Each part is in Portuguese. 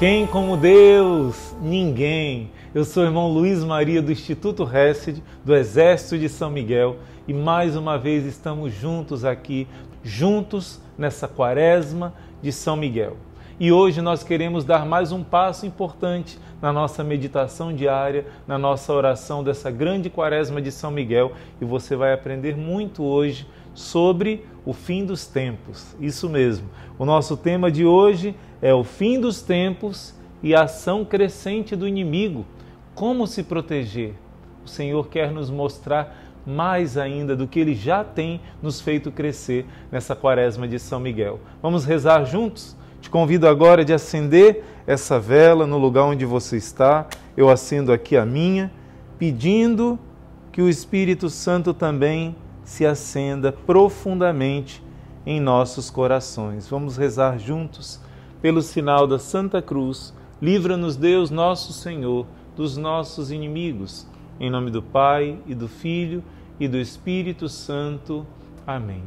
Quem como Deus? Ninguém. Eu sou o irmão Luiz Maria do Instituto Hesed, do Exército de São Miguel, e mais uma vez estamos juntos aqui, juntos nessa quaresma de São Miguel. E hoje nós queremos dar mais um passo importante na nossa meditação diária, na nossa oração dessa grande quaresma de São Miguel, e você vai aprender muito hoje sobre o fim dos tempos. Isso mesmo. O nosso tema de hoje é o fim dos tempos e a ação crescente do inimigo. Como se proteger? O Senhor quer nos mostrar mais ainda do que ele já tem nos feito crescer nessa quaresma de São Miguel. Vamos rezar juntos? Te convido agora de acender essa vela no lugar onde você está. Eu acendo aqui a minha, pedindo que o Espírito Santo também se acenda profundamente em nossos corações. Vamos rezar juntos pelo sinal da Santa Cruz. Livra-nos, Deus, nosso Senhor, dos nossos inimigos. Em nome do Pai e do Filho e do Espírito Santo. Amém.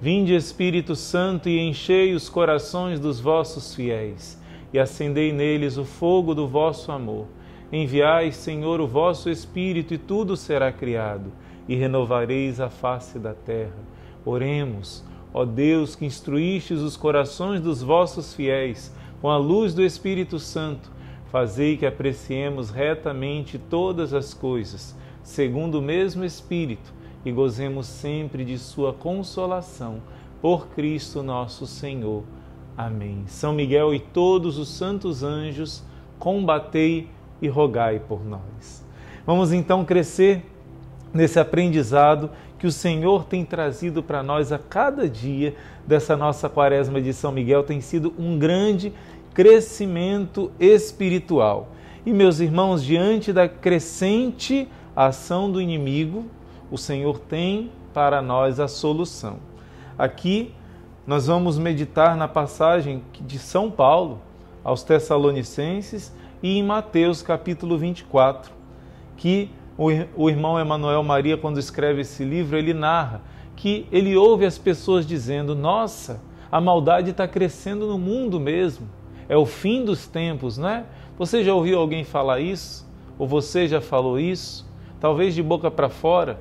Vinde, Espírito Santo, e enchei os corações dos vossos fiéis, e acendei neles o fogo do vosso amor. Enviai, Senhor, o vosso Espírito, e tudo será criado e renovareis a face da terra. Oremos, ó Deus, que instruístes os corações dos vossos fiéis com a luz do Espírito Santo, fazei que apreciemos retamente todas as coisas, segundo o mesmo Espírito, e gozemos sempre de Sua consolação. Por Cristo nosso Senhor. Amém. São Miguel e todos os santos anjos, combatei e rogai por nós. Vamos então crescer nesse aprendizado que o Senhor tem trazido para nós a cada dia dessa nossa quaresma de São Miguel. Tem sido um grande crescimento espiritual. E, meus irmãos, diante da crescente ação do inimigo, o Senhor tem para nós a solução. Aqui nós vamos meditar na passagem de São Paulo aos Tessalonicenses e em Mateus capítulo 24, que o irmão Emanuel Maria, quando escreve esse livro, ele narra que ele ouve as pessoas dizendo: Nossa, a maldade está crescendo no mundo mesmo. É o fim dos tempos, né? Você já ouviu alguém falar isso? Ou você já falou isso? Talvez de boca para fora,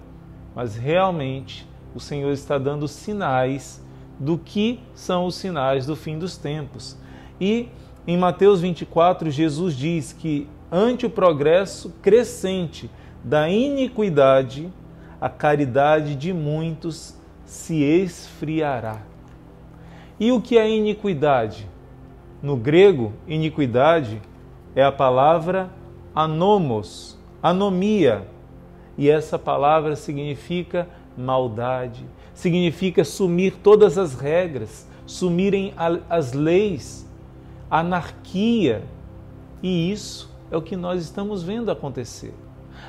mas realmente o Senhor está dando sinais do que são os sinais do fim dos tempos. E em Mateus 24, Jesus diz que ante o progresso crescente da iniquidade, a caridade de muitos se esfriará. E o que é iniquidade? No grego, iniquidade é a palavra anomos, anomia. E essa palavra significa maldade, significa sumir todas as regras, sumirem as leis, anarquia. E isso é o que nós estamos vendo acontecer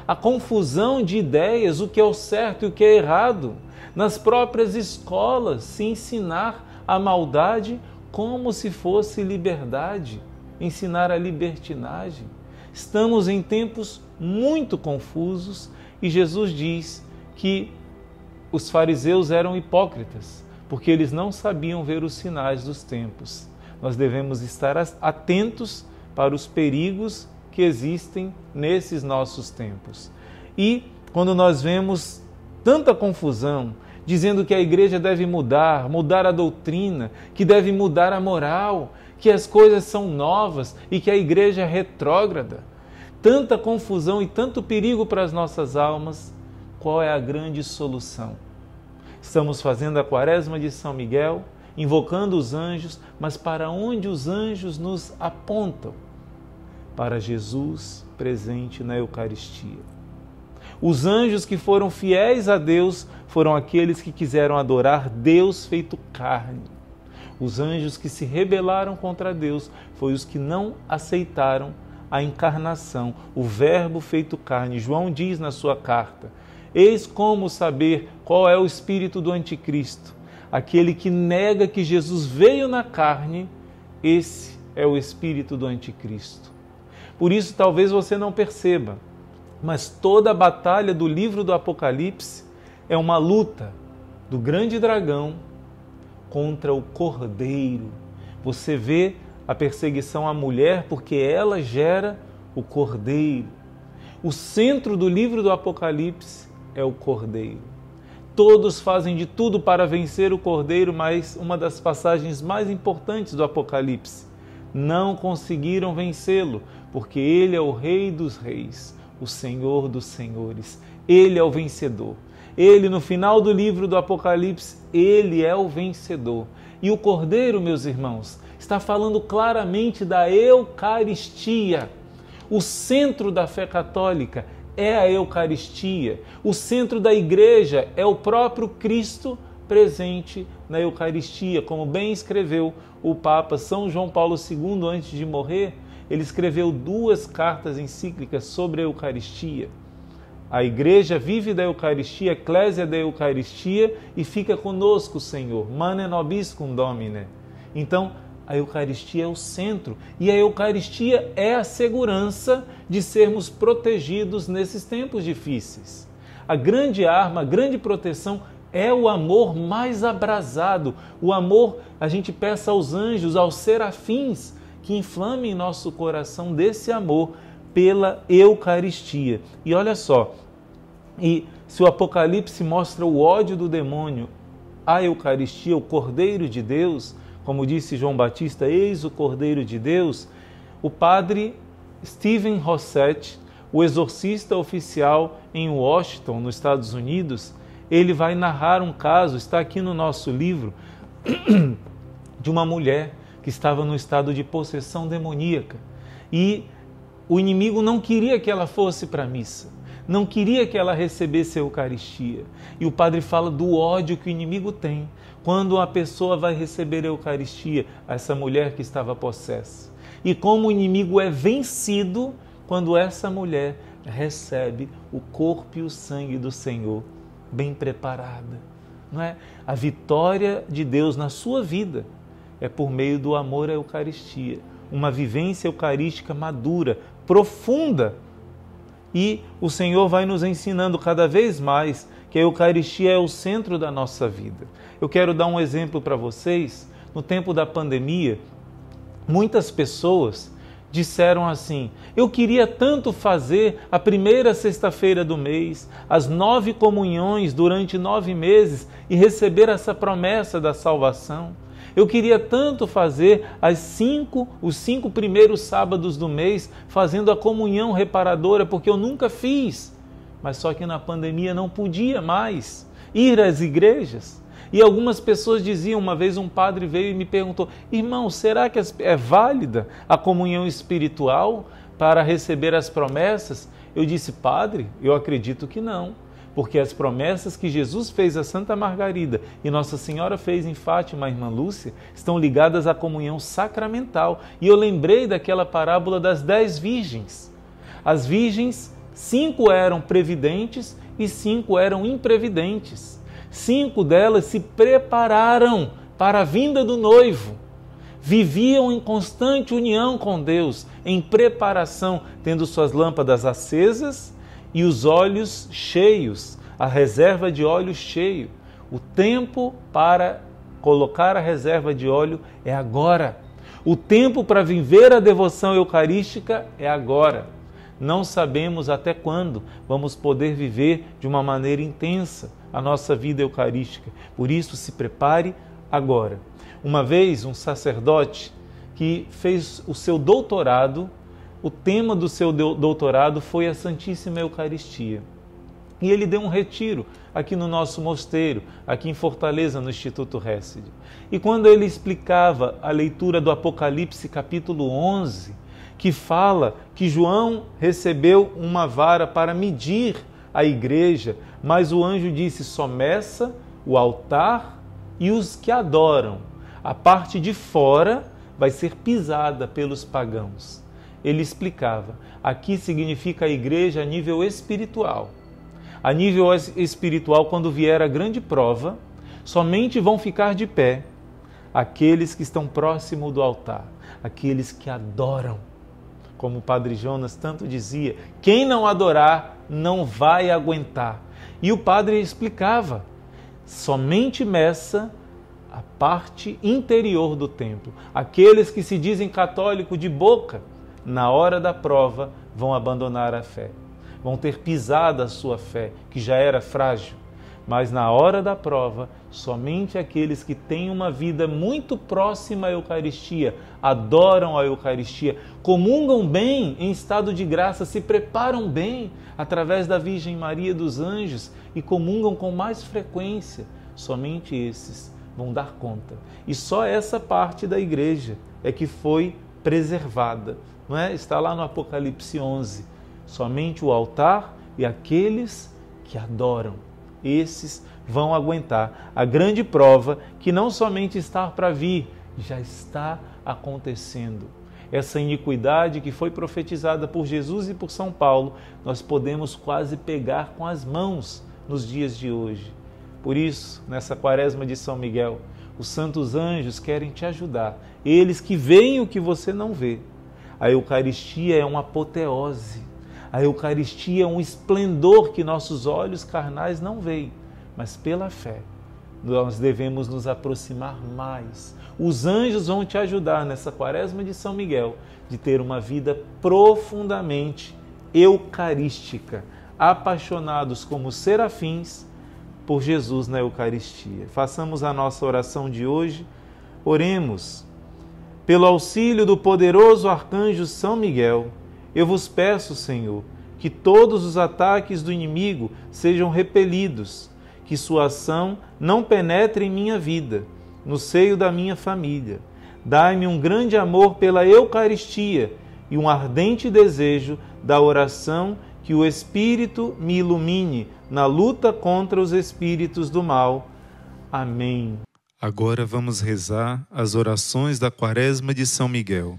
a confusão de ideias, o que é o certo e o que é errado. Nas próprias escolas, se ensinar a maldade como se fosse liberdade, ensinar a libertinagem. Estamos em tempos muito confusos e Jesus diz que os fariseus eram hipócritas, porque eles não sabiam ver os sinais dos tempos. Nós devemos estar atentos para os perigos que existem nesses nossos tempos. E quando nós vemos tanta confusão, dizendo que a igreja deve mudar, mudar a doutrina, que deve mudar a moral, que as coisas são novas e que a igreja é retrógrada. Tanta confusão e tanto perigo para as nossas almas, qual é a grande solução? Estamos fazendo a quaresma de São Miguel, invocando os anjos, mas para onde os anjos nos apontam? para Jesus presente na Eucaristia. Os anjos que foram fiéis a Deus foram aqueles que quiseram adorar Deus feito carne. Os anjos que se rebelaram contra Deus foi os que não aceitaram a encarnação, o Verbo feito carne. João diz na sua carta: Eis como saber qual é o espírito do anticristo. Aquele que nega que Jesus veio na carne, esse é o espírito do anticristo. Por isso, talvez você não perceba, mas toda a batalha do livro do Apocalipse é uma luta do grande dragão contra o cordeiro. Você vê a perseguição à mulher porque ela gera o cordeiro. O centro do livro do Apocalipse é o cordeiro. Todos fazem de tudo para vencer o cordeiro, mas uma das passagens mais importantes do Apocalipse. Não conseguiram vencê-lo, porque Ele é o Rei dos Reis, o Senhor dos Senhores, Ele é o vencedor. Ele, no final do livro do Apocalipse, Ele é o vencedor. E o Cordeiro, meus irmãos, está falando claramente da Eucaristia. O centro da fé católica é a Eucaristia. O centro da igreja é o próprio Cristo presente na Eucaristia, como bem escreveu o Papa São João Paulo II antes de morrer ele escreveu duas cartas encíclicas sobre a Eucaristia. A igreja vive da Eucaristia, a eclésia da Eucaristia e fica conosco, Senhor. Mane nobis cum domine. Então, a Eucaristia é o centro e a Eucaristia é a segurança de sermos protegidos nesses tempos difíceis. A grande arma, a grande proteção é o amor mais abrasado. O amor, a gente peça aos anjos, aos serafins, que inflame em nosso coração desse amor pela Eucaristia. E olha só, e se o Apocalipse mostra o ódio do demônio à Eucaristia, o Cordeiro de Deus, como disse João Batista, eis o Cordeiro de Deus, o padre Steven Rossetti, o exorcista oficial em Washington, nos Estados Unidos, ele vai narrar um caso, está aqui no nosso livro, de uma mulher que estava no estado de possessão demoníaca. E o inimigo não queria que ela fosse para a missa, não queria que ela recebesse a Eucaristia. E o padre fala do ódio que o inimigo tem quando a pessoa vai receber a Eucaristia, essa mulher que estava possessa. E como o inimigo é vencido quando essa mulher recebe o corpo e o sangue do Senhor bem preparada. Não é? A vitória de Deus na sua vida é por meio do amor à Eucaristia, uma vivência eucarística madura, profunda. E o Senhor vai nos ensinando cada vez mais que a Eucaristia é o centro da nossa vida. Eu quero dar um exemplo para vocês. No tempo da pandemia, muitas pessoas disseram assim: Eu queria tanto fazer a primeira sexta-feira do mês, as nove comunhões durante nove meses e receber essa promessa da salvação. Eu queria tanto fazer as cinco, os cinco primeiros sábados do mês, fazendo a comunhão reparadora, porque eu nunca fiz. Mas só que na pandemia não podia mais ir às igrejas. E algumas pessoas diziam, uma vez um padre veio e me perguntou: "Irmão, será que é válida a comunhão espiritual para receber as promessas?" Eu disse: "Padre, eu acredito que não." porque as promessas que Jesus fez a Santa Margarida e Nossa Senhora fez em Fátima, a irmã Lúcia, estão ligadas à comunhão sacramental. E eu lembrei daquela parábola das dez virgens. As virgens, cinco eram previdentes e cinco eram imprevidentes. Cinco delas se prepararam para a vinda do noivo viviam em constante união com Deus, em preparação, tendo suas lâmpadas acesas e os olhos cheios, a reserva de óleo cheio. O tempo para colocar a reserva de óleo é agora. O tempo para viver a devoção eucarística é agora. Não sabemos até quando vamos poder viver de uma maneira intensa a nossa vida eucarística. Por isso, se prepare agora. Uma vez, um sacerdote que fez o seu doutorado o tema do seu doutorado foi a Santíssima Eucaristia. E ele deu um retiro aqui no nosso mosteiro, aqui em Fortaleza, no Instituto Récide. E quando ele explicava a leitura do Apocalipse, capítulo 11, que fala que João recebeu uma vara para medir a igreja, mas o anjo disse: someça o altar e os que adoram. A parte de fora vai ser pisada pelos pagãos ele explicava: aqui significa a igreja a nível espiritual. A nível espiritual, quando vier a grande prova, somente vão ficar de pé aqueles que estão próximo do altar, aqueles que adoram. Como o padre Jonas tanto dizia, quem não adorar não vai aguentar. E o padre explicava: somente meça a parte interior do templo. Aqueles que se dizem católico de boca, na hora da prova, vão abandonar a fé. Vão ter pisado a sua fé, que já era frágil. Mas na hora da prova, somente aqueles que têm uma vida muito próxima à Eucaristia, adoram a Eucaristia, comungam bem em estado de graça, se preparam bem através da Virgem Maria dos Anjos e comungam com mais frequência, somente esses vão dar conta. E só essa parte da igreja é que foi preservada não é? Está lá no Apocalipse 11. Somente o altar e aqueles que adoram. Esses vão aguentar a grande prova que não somente está para vir, já está acontecendo. Essa iniquidade que foi profetizada por Jesus e por São Paulo, nós podemos quase pegar com as mãos nos dias de hoje. Por isso, nessa quaresma de São Miguel, os santos anjos querem te ajudar, eles que veem o que você não vê a Eucaristia é uma apoteose. A Eucaristia é um esplendor que nossos olhos carnais não veem, mas pela fé nós devemos nos aproximar mais. Os anjos vão te ajudar nessa quaresma de São Miguel de ter uma vida profundamente eucarística, apaixonados como serafins por Jesus na Eucaristia. Façamos a nossa oração de hoje. Oremos pelo auxílio do poderoso arcanjo São Miguel, eu vos peço, Senhor, que todos os ataques do inimigo sejam repelidos, que sua ação não penetre em minha vida, no seio da minha família. Dai-me um grande amor pela Eucaristia e um ardente desejo da oração que o Espírito me ilumine na luta contra os espíritos do mal. Amém. Agora vamos rezar as orações da Quaresma de São Miguel.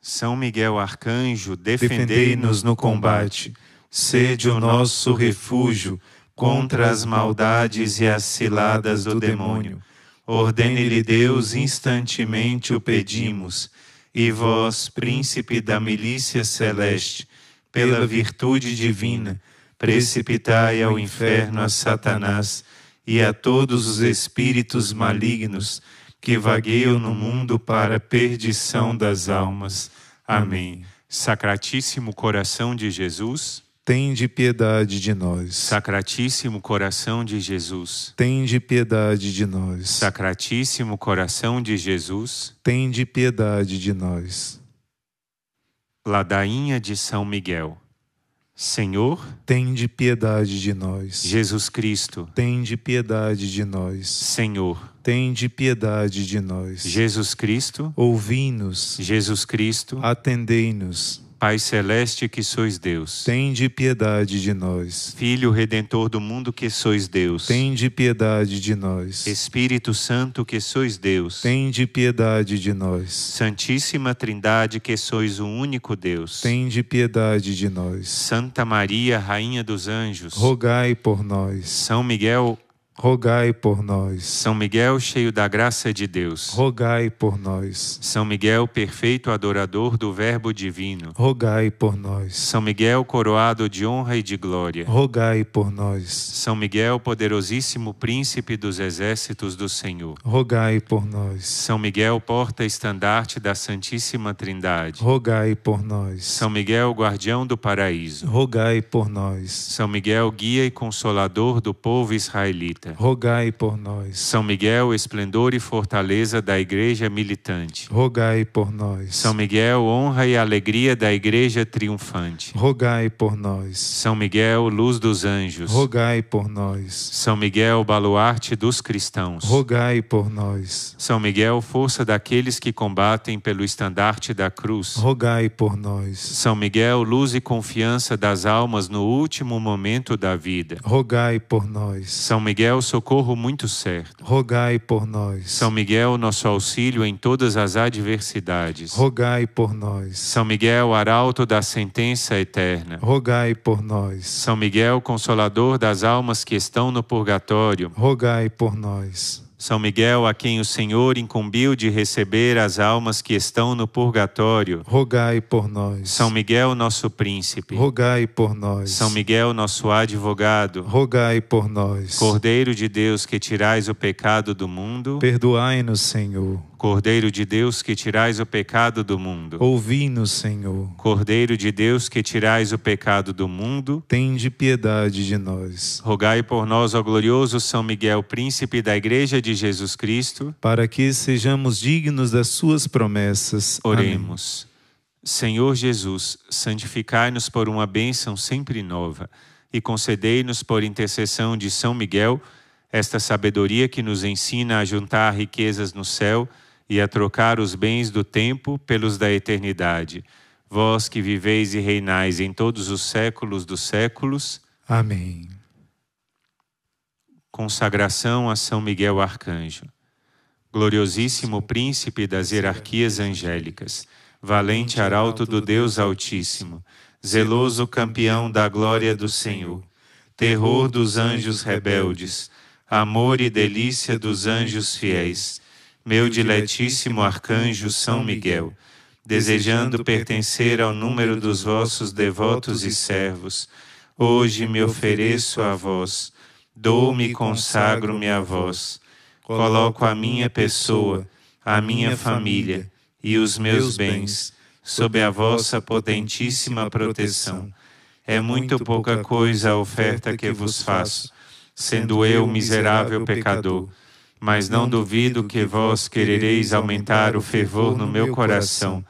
São Miguel Arcanjo, defendei-nos no combate, sede o nosso refúgio contra as maldades e as ciladas do demônio. Ordene-lhe Deus, instantemente o pedimos. E vós, príncipe da milícia celeste, pela virtude divina, precipitai ao inferno a Satanás e a todos os espíritos malignos que vagueiam no mundo para a perdição das almas. Amém. Sacratíssimo coração de Jesus, tende piedade de nós. Sacratíssimo coração de Jesus, tende piedade de nós. Sacratíssimo coração de Jesus, tende piedade de nós. Ladainha de São Miguel Senhor, de piedade de nós. Jesus Cristo, de piedade de nós. Senhor, de piedade de nós. Jesus Cristo, ouvi-nos. Jesus Cristo, atendei-nos. Pai celeste que sois Deus, tende piedade de nós. Filho redentor do mundo que sois Deus, tende piedade de nós. Espírito Santo que sois Deus, tende piedade de nós. Santíssima Trindade que sois o único Deus, tende piedade de nós. Santa Maria, rainha dos anjos, rogai por nós. São Miguel, rogai por nós. São Miguel, cheio da graça de Deus, rogai por nós. São Miguel, perfeito adorador do Verbo divino, rogai por nós. São Miguel, coroado de honra e de glória, rogai por nós. São Miguel, poderosíssimo príncipe dos exércitos do Senhor, rogai por nós. São Miguel, porta-estandarte da Santíssima Trindade, rogai por nós. São Miguel, guardião do paraíso, rogai por nós. São Miguel, guia e consolador do povo israelita, Espírita, rogai por nós. São Miguel, esplendor e fortaleza da Igreja militante, rogai por nós. São Miguel, honra e alegria da Igreja triunfante, rogai por nós. São Miguel, luz dos anjos, rogai por nós. São Miguel, baluarte dos cristãos, rogai por nós. São Miguel, força daqueles que combatem pelo estandarte da cruz, rogai por nós. São Miguel, luz e confiança das almas no último momento da vida, rogai por nós. São Miguel o socorro muito certo. Rogai por nós. São Miguel, nosso auxílio em todas as adversidades. Rogai por nós. São Miguel, arauto da sentença eterna. Rogai por nós. São Miguel, consolador das almas que estão no purgatório. Rogai por nós. São Miguel, a quem o Senhor incumbiu de receber as almas que estão no purgatório, rogai por nós. São Miguel, nosso príncipe, rogai por nós. São Miguel, nosso advogado, rogai por nós. Cordeiro de Deus, que tirais o pecado do mundo, perdoai-nos, Senhor. Cordeiro de Deus que tirais o pecado do mundo. Ouvi-nos, Senhor. Cordeiro de Deus que tirais o pecado do mundo. Tende piedade de nós. Rogai por nós ao glorioso São Miguel, príncipe da Igreja de Jesus Cristo, para que sejamos dignos das suas promessas. Oremos. Amém. Senhor Jesus, santificai-nos por uma bênção sempre nova e concedei-nos por intercessão de São Miguel esta sabedoria que nos ensina a juntar riquezas no céu e a trocar os bens do tempo pelos da eternidade. Vós que viveis e reinais em todos os séculos dos séculos. Amém. Consagração a São Miguel Arcanjo. Gloriosíssimo príncipe das hierarquias angélicas, valente arauto do Deus Altíssimo, zeloso campeão da glória do Senhor, terror dos anjos rebeldes, amor e delícia dos anjos fiéis meu diletíssimo arcanjo São Miguel, desejando pertencer ao número dos vossos devotos e servos, hoje me ofereço a vós, dou-me e consagro-me a vós, coloco a minha pessoa, a minha família e os meus bens sob a vossa potentíssima proteção. É muito pouca coisa a oferta que vos faço, sendo eu miserável pecador mas não duvido que vós querereis aumentar o fervor no meu coração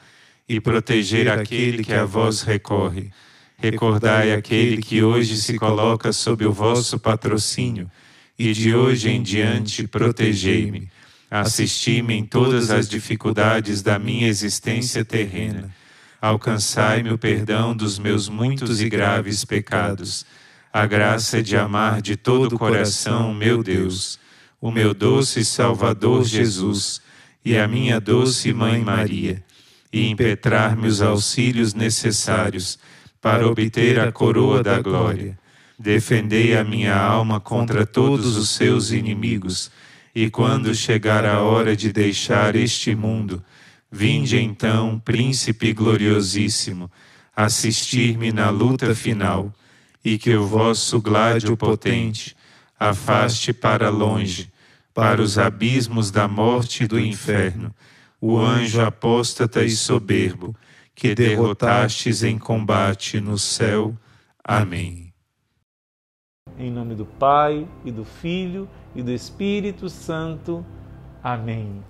e proteger aquele que a vós recorre. Recordai aquele que hoje se coloca sob o vosso patrocínio, e de hoje em diante protegei-me. Assisti-me em todas as dificuldades da minha existência terrena. Alcançai-me o perdão dos meus muitos e graves pecados. A graça de amar de todo o coração, meu Deus o meu doce Salvador Jesus e a minha doce Mãe Maria, e impetrar-me os auxílios necessários para obter a coroa da glória. Defendei a minha alma contra todos os seus inimigos, e quando chegar a hora de deixar este mundo, vinde então, Príncipe gloriosíssimo, assistir-me na luta final, e que o vosso gládio potente afaste para longe, para os abismos da morte e do inferno, o anjo apóstata e soberbo, que derrotastes em combate no céu. Amém. Em nome do Pai, e do Filho, e do Espírito Santo. Amém.